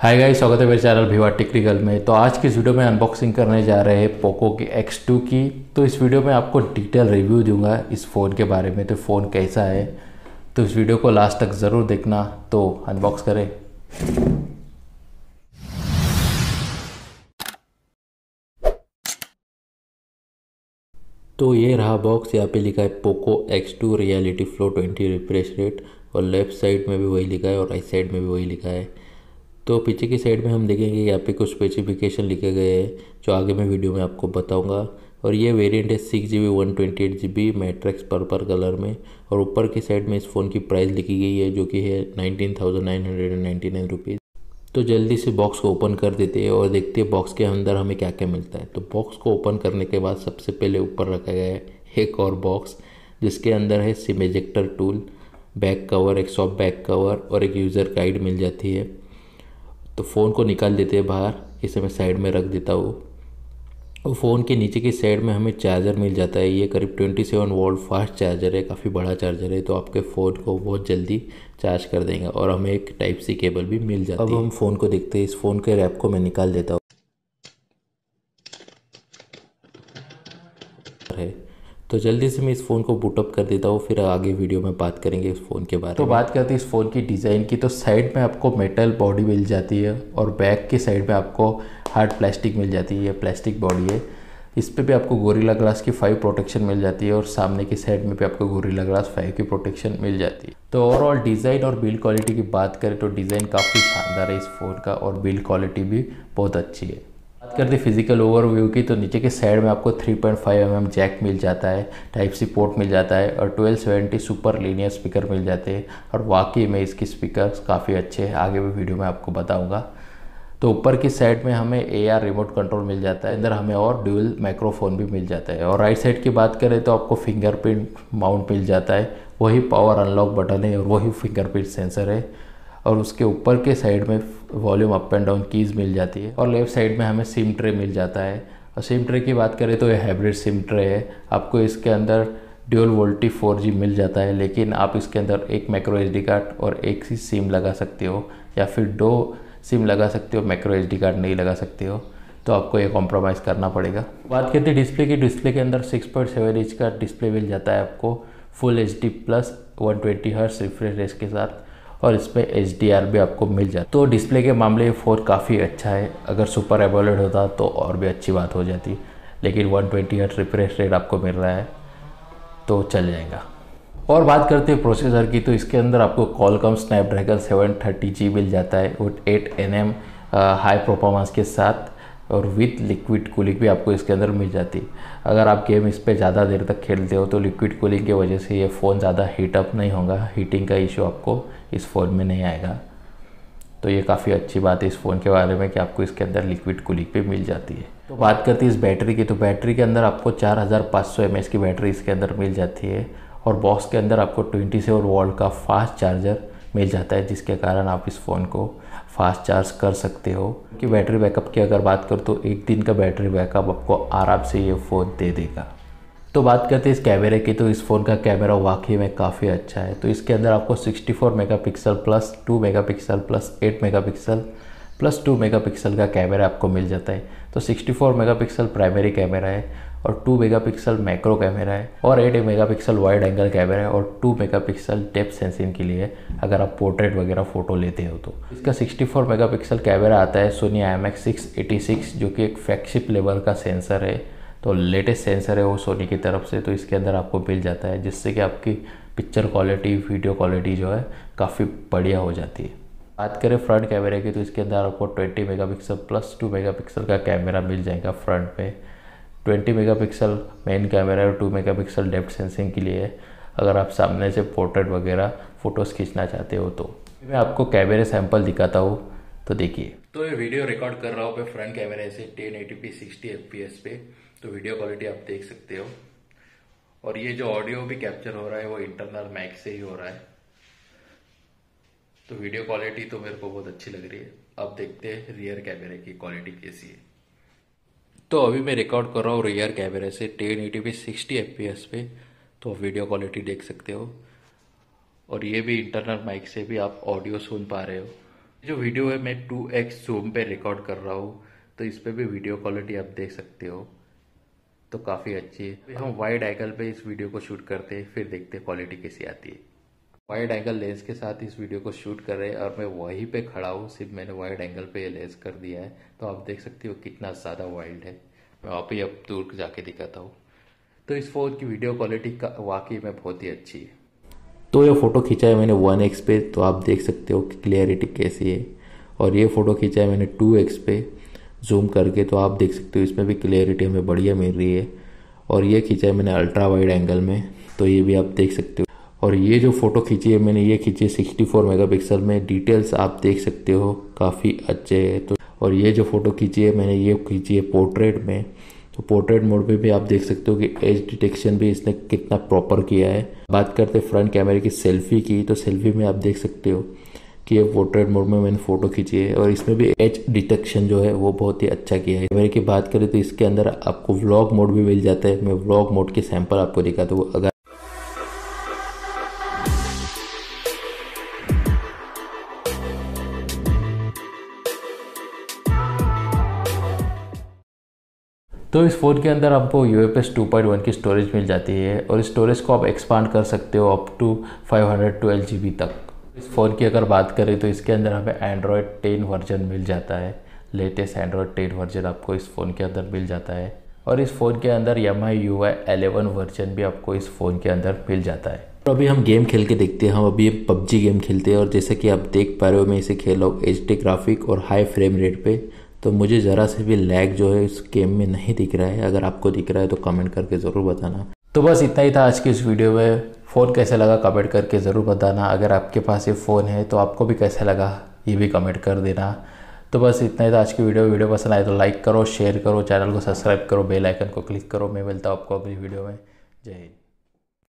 hi guys स्वागत है मेरे चैनल भिवा टेक्निकल में तो आज की इस वीडियो में अनबॉक्सिंग करने जा रहे हैं पोको के X2 की तो इस वीडियो में आपको डिटेल रिव्यू दूंगा इस फ़ोन के बारे में तो फ़ोन कैसा है तो इस वीडियो को लास्ट तक ज़रूर देखना तो अनबॉक्स करें तो ये रहा बॉक्स यहाँ पे लिखा है Poco X2 reality flow twenty refresh rate और लेफ्ट साइड में भी वही लिखा है और राइट साइड में भी वही लिखा है तो पीछे की साइड में हम देखेंगे यहाँ पे कुछ स्पेसिफिकेशन लिखे गए हैं जो आगे मैं वीडियो में आपको बताऊँगा और ये वेरिएंट है six G B one twenty eight G B matrix purple colour में और ऊपर की साइड में इस फ़ोन की प्राइस लिखी गई है जो कि है nineteen thousand nine hundred and ninety nine rupees तो जल्दी से बॉक्स को ओपन कर देते हैं और देखते हैं बॉक्स के अंदर हमें क्या क्या मिलता है तो बॉक्स को ओपन करने के बाद सबसे पहले ऊपर रखा गया है एक और बॉक्स जिसके अंदर है SIM ejector tool back cover एक सॉफ्ट बैक कवर और एक यूज़र गाइड मिल जाती है तो फ़ोन को निकाल देते हैं बाहर इसे मैं साइड में रख देता हूँ और फ़ोन के नीचे की साइड में हमें चार्जर मिल जाता है ये करीब 27 वोल्ट फास्ट चार्जर है काफ़ी बड़ा चार्जर है तो आपके फ़ोन को बहुत जल्दी चार्ज कर देंगे और हमें एक टाइप सी केबल भी मिल जाता है अब हम फ़ोन को देखते हैं इस फ़ोन के रैप को मैं निकाल देता हूँ है तो जल्दी से मैं इस फ़ोन को बूटअप कर देता हूँ फिर आगे वीडियो में बात करेंगे इस फ़ोन के बारे तो में तो बात करते हैं इस फ़ोन की डिज़ाइन की तो साइड में आपको मेटल बॉडी मिल जाती है और बैक के साइड में आपको हार्ड प्लास्टिक मिल जाती है प्लास्टिक बॉडी है इस पर भी आपको गोरीला ग्लास की फाइव प्रोटेक्शन मिल जाती है और सामने की साइड में भी आपको गोरीला ग्लास फाइव की प्रोटेक्शन मिल जाती है तो ओवरऑल डिज़ाइन और बिल्ड क्वालिटी की बात करें तो डिज़ाइन काफ़ी शानदार है इस फ़ोन का और बिल्ड क्वालिटी भी बहुत अच्छी है बात करते दी फिजिकल ओवरव्यू की तो नीचे के साइड में आपको 3.5 पॉइंट mm जैक मिल जाता है टाइप सी पोर्ट मिल जाता है और 1270 सुपर लीनियर स्पीकर मिल जाते हैं और वाकई में इसके स्पीकर काफ़ी अच्छे हैं आगे भी वीडियो में आपको बताऊंगा तो ऊपर की साइड में हमें ए रिमोट कंट्रोल मिल जाता है अंदर हमें और ड्यूल माइक्रोफोन भी मिल जाता है और राइट साइड की बात करें तो आपको फिंगरप्रिंट माउंट मिल जाता है वही पावर अनलॉक बटन है और वही फिंगरप्रिंट सेंसर है और उसके ऊपर के साइड में volume up and down keys मिल जाती है और लेफ़्ट साइड में हमें सिम ट्रे मिल जाता है और सिम ट्रे की बात करें तो ये हाइब्रिड सिम ट्रे है आपको इसके अंदर ड्यूअल वोल्टी जी मिल जाता है लेकिन आप इसके अंदर एक मैक्रो एच कार्ड और एक ही सिम लगा सकते हो या फिर दो सिम लगा सकते हो मैक्रो एच कार्ड नहीं लगा सकते हो तो आपको ये कॉम्प्रोमाइज़ करना पड़ेगा बात करते हैं डिस्प्ले की डिस्प्ले के अंदर 6.7 इंच का डिस्प्ले मिल जाता है आपको full H plus one twenty hertz refresh rate के साथ और इसमें एच भी आपको मिल जाता तो डिस्प्ले के मामले में फ़ोन काफ़ी अच्छा है अगर सुपर एबोलेट होता तो और भी अच्छी बात हो जाती लेकिन वन ट्वेंटी रिफ्रेश रेट आपको मिल रहा है तो चल जाएगा और बात करते हैं प्रोसेसर की तो इसके अंदर आपको Qualcomm Snapdragon seven thirty G मिल जाता है वो eight N M high performance के साथ और विथ लिक्विड कूलिंग भी आपको इसके अंदर मिल जाती अगर आप गेम इस पर ज़्यादा देर तक खेलते हो तो लिक्विड कूलिंग की वजह से ये फ़ोन ज़्यादा हीटअप नहीं होगा हीटिंग का इशू आपको इस फ़ोन में नहीं आएगा तो ये काफ़ी अच्छी बात है इस फ़ोन के बारे में कि आपको इसके अंदर लिक्विड कूलिंग भी मिल जाती है तो बात करते हैं इस बैटरी की तो बैटरी के अंदर आपको 4500 हज़ार की बैटरी इसके अंदर मिल जाती है और बॉक्स के अंदर आपको 27 सेवन वॉल्ट का फास्ट चार्जर मिल जाता है जिसके कारण आप इस फ़ोन को फास्ट चार्ज कर सकते हो कि बैटरी बैकअप की अगर बात करो तो एक दिन का बैटरी बैकअप आपको आराम से ये फ़ोन दे देगा तो बात करते हैं इस कैमरे की तो इस फ़ोन का कैमरा वाकई में काफ़ी अच्छा है तो इसके अंदर आपको 64 megapixel plus 2 megapixel plus 8 megapixel plus two megapixel का कैमरा आपको मिल जाता है तो 64 मेगापिक्सल प्राइमरी कैमरा है और 2 मेगापिक्सल मैक्रो कैमरा है और 8 मेगापिक्सल वाइड एंगल कैमरा है और 2 मेगापिक्सल डेप्थ सेंसिंग के लिए अगर आप पोर्ट्रेट वगैरह फ़ोटो लेते हो तो इसका 64 मेगापिक्सल कैमरा आता है Sony I M X six जो कि एक फ्लैगशिप लेवल का सेंसर है तो लेटेस्ट सेंसर है वो सोनी की तरफ से तो इसके अंदर आपको मिल जाता है जिससे कि आपकी पिक्चर क्वालिटी वीडियो क्वालिटी जो है काफ़ी बढ़िया हो जाती है बात करें फ्रंट कैमरे की तो इसके अंदर आपको 20 मेगापिक्सल प्लस 2 मेगापिक्सल का कैमरा मिल जाएगा फ्रंट पे 20 मेगापिक्सल मेन कैमरा और 2 मेगापिक्सल डेप्थ सेंसिंग के लिए अगर आप सामने से पोर्ट्रेट वगैरह फ़ोटोज़ खींचना चाहते हो तो मैं आपको कैमरे सैंपल दिखाता हूँ तो देखिए तो ये वीडियो रिकॉर्ड कर रहा हूँ मैं फ्रंट कैमरे से टेन एटी पी पे तो वीडियो क्वालिटी आप देख सकते हो और ये जो ऑडियो भी कैप्चर हो रहा है वो इंटरनल मैक से ही हो रहा है तो वीडियो क्वालिटी तो मेरे को बहुत अच्छी लग रही है अब देखते हैं रियर कैमरे की क्वालिटी कैसी है तो अभी मैं रिकॉर्ड कर रहा हूँ रियर कैमरे से टेन एटी पे सिक्सटी एफ पे तो वीडियो क्वालिटी देख सकते हो और ये भी इंटरनल माइक से भी आप ऑडियो सुन पा रहे हो जो वीडियो है मैं टू एक्स जूम पे रिकॉर्ड कर रहा हूँ तो इस पर भी वीडियो क्वालिटी आप देख सकते हो तो काफ़ी अच्छी है हम वाइड एंगल पे इस वीडियो को शूट करते हैं फिर देखते हैं क्वालिटी कैसी आती है वाइड एंगल लेंस के साथ इस वीडियो को शूट कर रहे हैं और मैं वहीं पे खड़ा हूँ सिर्फ मैंने वाइड एंगल पे ये लेंस कर दिया है तो आप देख सकते हो कितना ज़्यादा वाइल्ड है मैं आप ही अब दूर जाके दिखाता हूँ तो इस फ़ोन की वीडियो क्वालिटी का वाकई में बहुत ही अच्छी है तो ये फ़ोटो खींचा है मैंने वन एक्स पे तो आप देख सकते हो कि क्लियरिटी कैसी है और ये फ़ोटो खींचा है मैंने टू एक्स पे जूम करके तो आप देख सकते हो इसमें भी क्लियरिटी हमें बढ़िया मिल रही है और ये खींचा है मैंने अल्ट्रा वाइड एंगल में तो ये भी आप देख सकते हो और ये जो फ़ोटो खींची है मैंने ये खींची है सिक्सटी मेगा पिक्सल में डिटेल्स आप देख सकते हो काफ़ी अच्छे है तो और ये जो फ़ोटो खींची है मैंने ये खींची है पोर्ट्रेट में तो पोर्ट्रेट मोड पे भी आप देख सकते हो कि एज डिटेक्शन भी इसने कितना प्रॉपर किया है बात करते फ्रंट कैमरे की सेल्फी की तो सेल्फी में आप देख सकते हो कि ये पोर्ट्रेट मोड में मैंने फ़ोटो खींची है और इसमें भी एच डिटेक्शन जो है वो बहुत ही अच्छा किया है कैमरे की बात करें तो इसके अंदर आपको व्लॉग मोड भी मिल जाता है मैं व्लॉग मोड के सैंपल आपको दिखाता हूँ अगर तो इस फ़ोन के अंदर आपको U F S two point one की स्टोरेज मिल जाती है और इस स्टोरेज को आप एक्सपांड कर सकते हो up to five hundred twelve G B तक इस फ़ोन की अगर बात करें तो इसके अंदर हमें एंड्रॉयड टेन वर्जन मिल जाता है लेटेस्ट एंड्रॉयड टेन वर्जन आपको इस फ़ोन के अंदर मिल जाता है और इस फ़ोन के अंदर M I U I eleven version भी आपको इस फ़ोन के अंदर मिल जाता है और तो अभी हम गेम खेल के देखते हैं हम अभी पबजी गेम खेलते हैं और जैसे कि आप देख पा रहे हो मैं इसे खेल रहा हूँ एच ग्राफिक और हाई फ्रेम रेट पे तो मुझे ज़रा से भी लैग जो है इस गेम में नहीं दिख रहा है अगर आपको दिख रहा है तो कमेंट करके ज़रूर बताना तो बस इतना ही था आज की इस वीडियो में फ़ोन कैसा लगा कमेंट करके ज़रूर बताना अगर आपके पास ये फ़ोन है तो आपको भी कैसा लगा ये भी कमेंट कर देना तो बस इतना ही था आज की वीडियो वीडियो पसंद आए तो लाइक करो शेयर करो चैनल को सब्सक्राइब करो बेल आइकन को क्लिक करो मैं मिलता हूँ आपको अगली वीडियो में जय हिंद